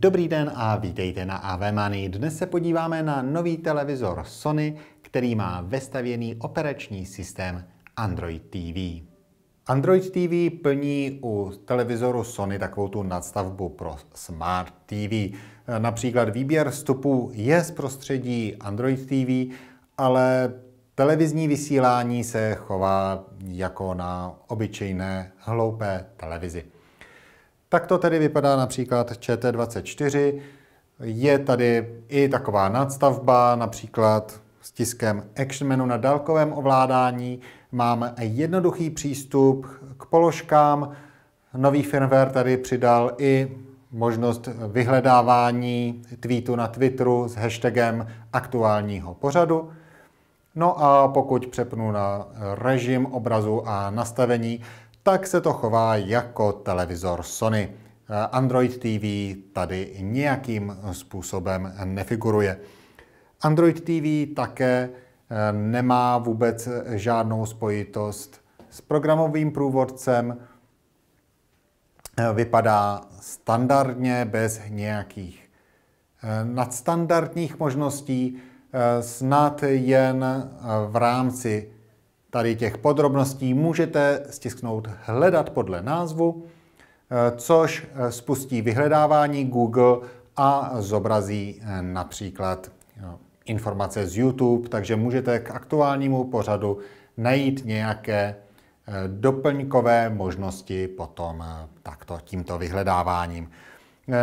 Dobrý den a vítejte na AV Money. Dnes se podíváme na nový televizor Sony, který má vestavěný operační systém Android TV. Android TV plní u televizoru Sony takovou tu nadstavbu pro Smart TV. Například výběr vstupů je z prostředí Android TV, ale televizní vysílání se chová jako na obyčejné hloupé televizi. Tak to tedy vypadá například ČT24. Je tady i taková nadstavba, například s tiskem Action menu na dálkovém ovládání. Mám jednoduchý přístup k položkám. Nový firmware tady přidal i možnost vyhledávání tweetu na Twitteru s hashtagem aktuálního pořadu. No a pokud přepnu na režim obrazu a nastavení, tak se to chová jako televizor Sony. Android TV tady nějakým způsobem nefiguruje. Android TV také eh, nemá vůbec žádnou spojitost s programovým průvodcem, eh, vypadá standardně, bez nějakých eh, nadstandardních možností, snad jen v rámci Tady těch podrobností můžete stisknout Hledat podle názvu, eh, což eh, spustí vyhledávání Google a zobrazí eh, například informace z YouTube, takže můžete k aktuálnímu pořadu najít nějaké doplňkové možnosti potom takto tímto vyhledáváním.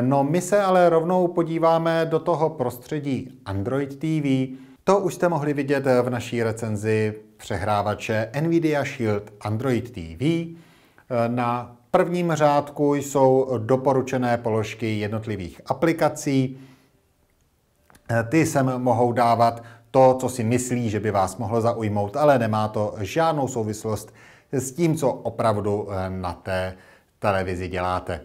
No my se ale rovnou podíváme do toho prostředí Android TV, to už jste mohli vidět v naší recenzi přehrávače NVIDIA Shield Android TV. Na prvním řádku jsou doporučené položky jednotlivých aplikací. Ty sem mohou dávat to, co si myslí, že by vás mohlo zaujmout, ale nemá to žádnou souvislost s tím, co opravdu na té televizi děláte.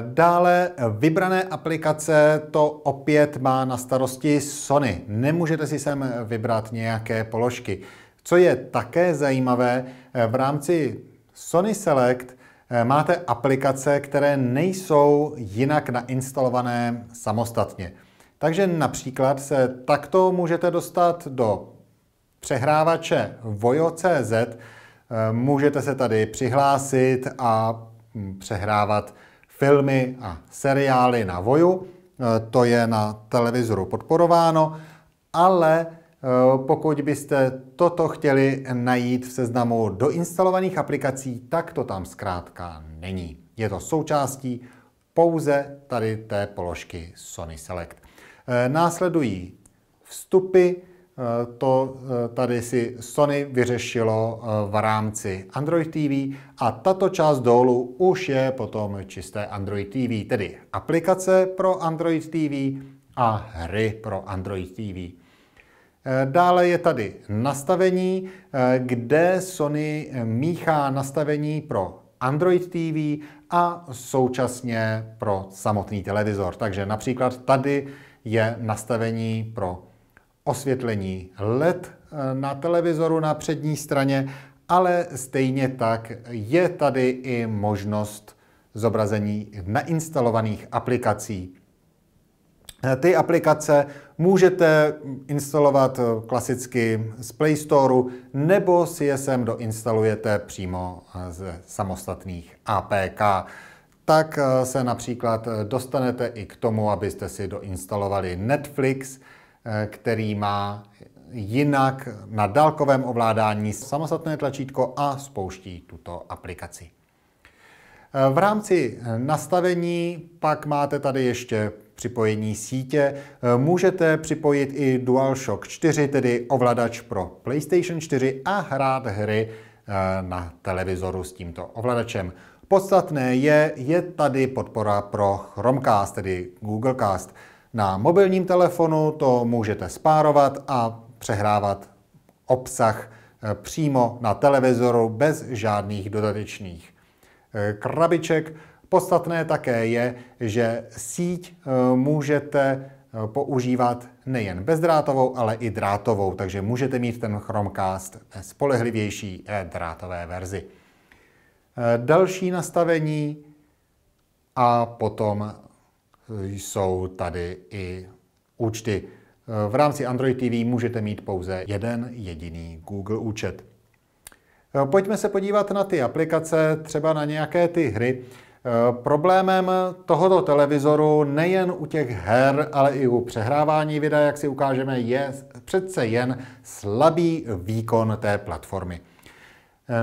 Dále vybrané aplikace to opět má na starosti Sony. Nemůžete si sem vybrat nějaké položky. Co je také zajímavé, v rámci Sony Select eh, máte aplikace, které nejsou jinak nainstalované samostatně. Takže například se takto můžete dostat do přehrávače vojo.cz, eh, můžete se tady přihlásit a hm, přehrávat filmy a seriály na Voju, e, to je na televizoru podporováno, ale e, pokud byste toto chtěli najít v seznamu do instalovaných aplikací, tak to tam zkrátka není. Je to součástí pouze tady té položky Sony Select. E, následují vstupy, Eh, to eh, tady si Sony vyřešilo eh, v rámci Android TV a tato část dolů už je potom čisté Android TV, tedy aplikace pro Android TV a hry pro Android TV. Dále je tady nastavení, kde Sony míchá nastavení pro Android TV a současně pro samotný televizor. Takže například tady je nastavení pro osvětlení LED eh, na televizoru na přední straně, ale stejně tak je tady i možnost zobrazení nainstalovaných aplikací. Eh, ty aplikace můžete instalovat eh, klasicky z Play Store nebo si je sem doinstalujete přímo z samostatných APK. Tak se například dostanete i k tomu, abyste si doinstalovali Netflix, Eh, který má jinak na dálkovém ovládání samostatné tlačítko a spouští tuto aplikaci. Eh, v rámci eh, nastavení pak máte tady ještě připojení sítě. Můžete připojit i DualShock 4, tedy ovladač pro PlayStation 4 a hrát hry na televizoru s tímto ovladačem. Podstatné je, je tady podpora pro Chromecast, tedy Googlecast. Na mobilním telefonu to můžete spárovat a přehrávat obsah eh, přímo na televizoru bez žádných dodatečných eh, krabiček. Podstatné také je, že síť eh, můžete používat nejen bezdrátovou, ale i drátovou, takže můžete mít ten Chromecast spolehlivější drátové verzi. Další nastavení a potom jsou tady i účty. V rámci Android TV můžete mít pouze jeden jediný Google účet. Pojďme se podívat na ty aplikace, třeba na nějaké ty hry. Problémem tohoto televizoru nejen u těch her, ale i u přehrávání videa, jak si ukážeme, je přece jen slabý výkon té platformy.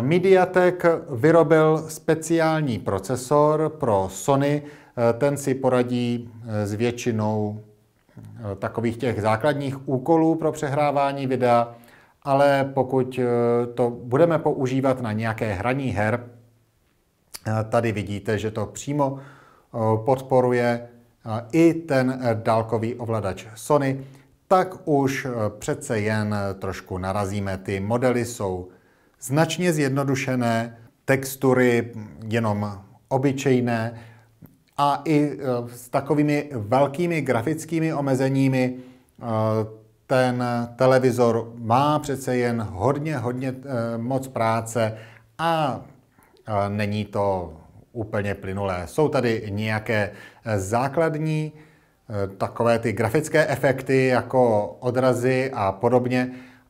Mediatek vyrobil speciální procesor pro Sony, Eh, ten si poradí eh, s většinou eh, takových těch základních úkolů pro přehrávání videa, ale pokud to budeme používat na nějaké hraní her, tady vidíte, že to přímo podporuje i ten dálkový ovladač Sony, tak už přece jen trošku narazíme. Ty modely jsou značně zjednodušené, textury jenom obyčejné, a i eh, s takovými velkými grafickými omezeními eh, ten televizor má přece jen hodně, hodně eh, moc práce a není to úplně plynulé. Jsou tady nějaké základní takové ty grafické efekty jako odrazy a podobně,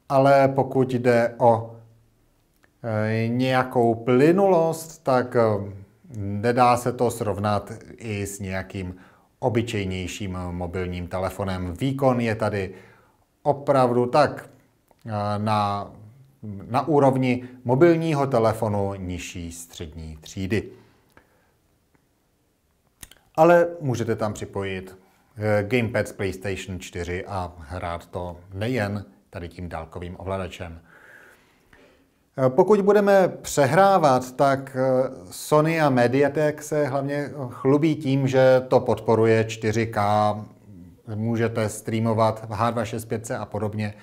ale pokud jde o nějakou plynulost, tak Nedá se to srovnat i s nějakým obyčejnějším mobilním telefonem. Výkon je tady opravdu tak eh, na, na úrovni mobilního telefonu nižší střední třídy. Ale můžete tam připojit eh, gamepad z PlayStation 4 a hrát to nejen tady tím dálkovým ovladačem. Eh, pokud budeme přehrávat, tak eh, Sony a Mediatek se hlavně eh, chlubí tím, že to podporuje 4K, můžete streamovat v H265 a podobně.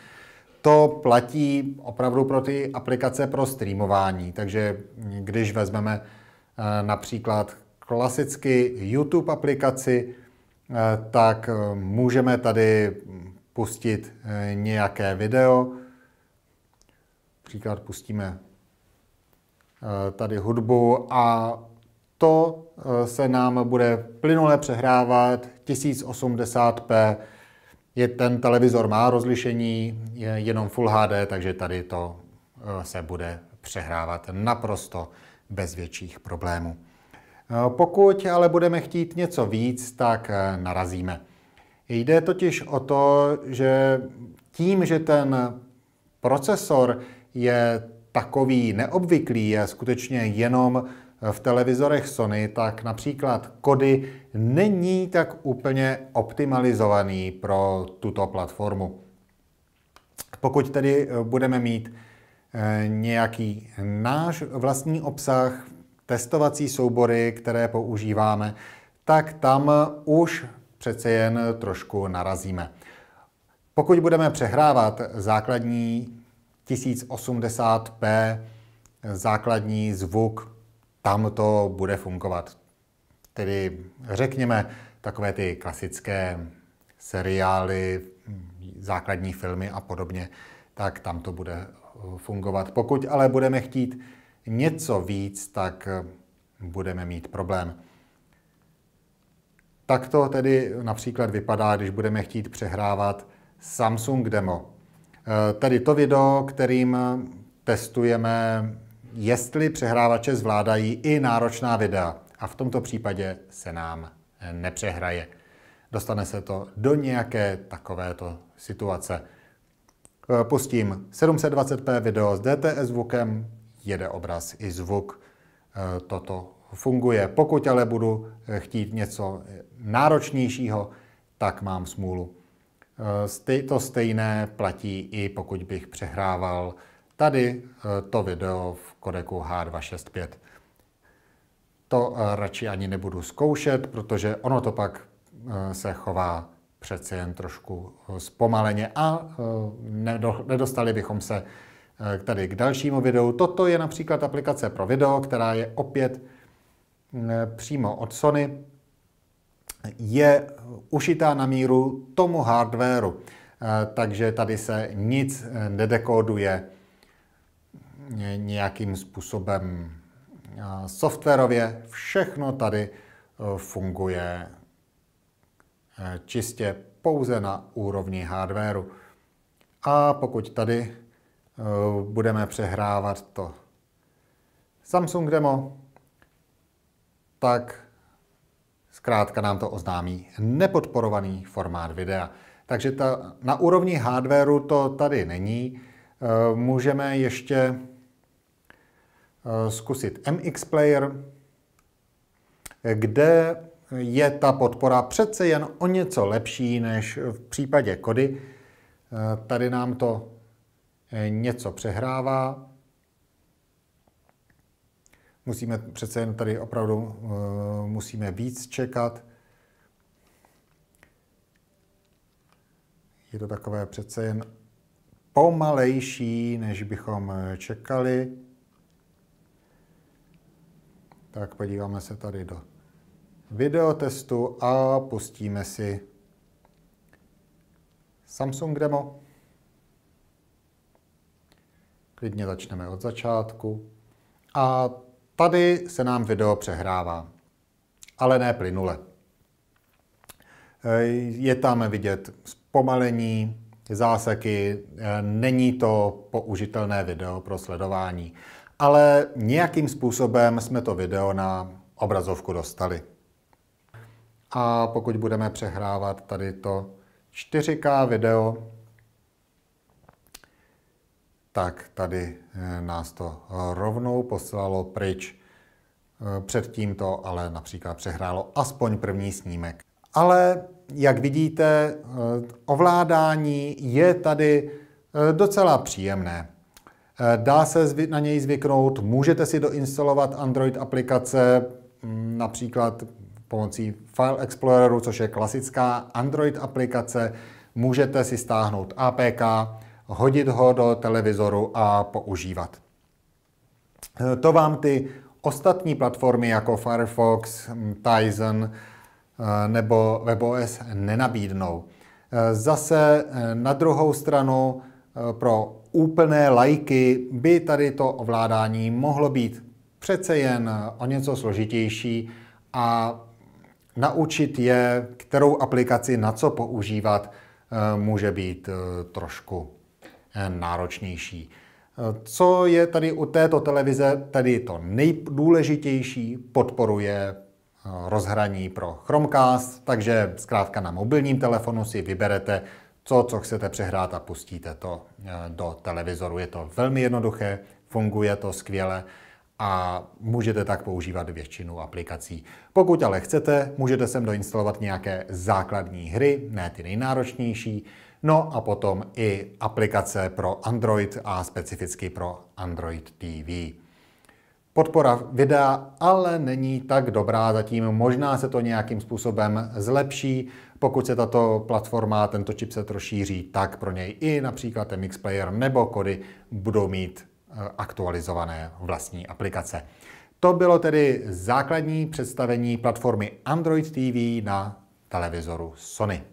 To platí opravdu pro ty aplikace pro streamování, takže když vezmeme například klasicky YouTube aplikaci, tak můžeme tady pustit nějaké video, příklad pustíme eh, tady hudbu a to eh, se nám bude plynule přehrávat 1080p. Je ten televizor má rozlišení, je jenom Full HD, takže tady to eh, se bude přehrávat naprosto bez větších problémů. Pokud ale budeme chtít něco víc, tak narazíme. Jde totiž o to, že tím, že ten procesor je takový neobvyklý, je skutečně jenom v televizorech Sony, tak například Kody není tak úplně optimalizovaný pro tuto platformu. Pokud tedy eh, budeme mít eh, nějaký náš vlastní obsah, testovací soubory, které používáme, tak tam už přece jen trošku narazíme. Pokud budeme přehrávat základní 1080p základní zvuk, tam to bude fungovat. Tedy řekněme takové ty klasické seriály, základní filmy a podobně, tak tam to bude eh, fungovat. Pokud ale budeme chtít něco víc, tak eh, budeme mít problém. Tak to tedy například vypadá, když budeme chtít přehrávat Samsung Demo. Eh, Tedy to video, kterým testujeme, jestli přehrávače zvládají i náročná videa. A v tomto případě se nám eh, nepřehraje. Dostane se to do nějaké takovéto situace. Eh, pustím 720p video s DTS zvukem, jede obraz i zvuk. Toto funguje. Pokud ale budu chtít něco náročnějšího, tak mám smůlu. To stejné platí i pokud bych přehrával tady eh, to video v kodeku H265. To eh, radši ani nebudu zkoušet, protože ono to pak eh, se chová přece jen trošku zpomaleně a nedostali bychom se tady k dalšímu videu. Toto je například aplikace pro video, která je opět mm, přímo od Sony je ušitá na míru tomu hardwareu. Eh, takže tady se nic eh, nedekoduje nějakým způsobem eh, softwarově. Všechno tady funguje čistě pouze na úrovni hardwareu. A pokud tady budeme přehrávat to Samsung demo, tak Zkrátka nám to oznámí nepodporovaný formát videa. Takže ta, na úrovni hardwareu to tady není. Eh, můžeme ještě eh, zkusit MX Player, kde je ta podpora přece jen o něco lepší než v případě Kody. Eh, tady nám to něco přehrává musíme přece jen tady opravdu eh, musíme víc čekat. Je to takové přece jen pomalejší, než bychom eh, čekali. Tak podíváme se tady do videotestu a pustíme si Samsung demo. Klidně začneme od začátku. A Tady se nám video přehrává, ale ne plynule. Je tam vidět zpomalení, záseky, e, není to použitelné video pro sledování, ale nějakým způsobem jsme to video na obrazovku dostali. A pokud budeme přehrávat tady to 4K video, tak tady eh, nás to eh, rovnou poslalo pryč. Eh, předtím to ale například přehrálo aspoň první snímek. Ale jak vidíte, ovládání je tady docela příjemné. Dá se na něj zvyknout, můžete si doinstalovat Android aplikace, mm, například pomocí File Exploreru, což je klasická Android aplikace, můžete si stáhnout APK, hodit ho do televizoru a používat. To vám ty ostatní platformy jako Firefox, Tizen eh, nebo WebOS nenabídnou. Eh, zase eh, na druhou stranu pro úplné lajky by tady to ovládání mohlo být přece jen o něco složitější a naučit je, kterou aplikaci na co používat, může být trošku Eh, náročnější. Eh, co je tady u této televize tady to nejdůležitější, podporuje eh, rozhraní pro Chromecast, takže zkrátka na mobilním telefonu si vyberete co, co chcete přehrát a pustíte to do televizoru. Je to velmi jednoduché, funguje to skvěle a můžete tak používat většinu aplikací. Pokud ale chcete, můžete sem doinstalovat nějaké základní hry, ne ty nejnáročnější, No a potom i aplikace pro Android a specificky pro Android TV. Podpora videa ale není tak dobrá zatím, možná se to nějakým způsobem zlepší, pokud se tato platforma, tento se rozšíří, tak pro něj i například ten Mixplayer nebo kody budou mít eh, aktualizované vlastní aplikace. To bylo tedy základní představení platformy Android TV na televizoru Sony.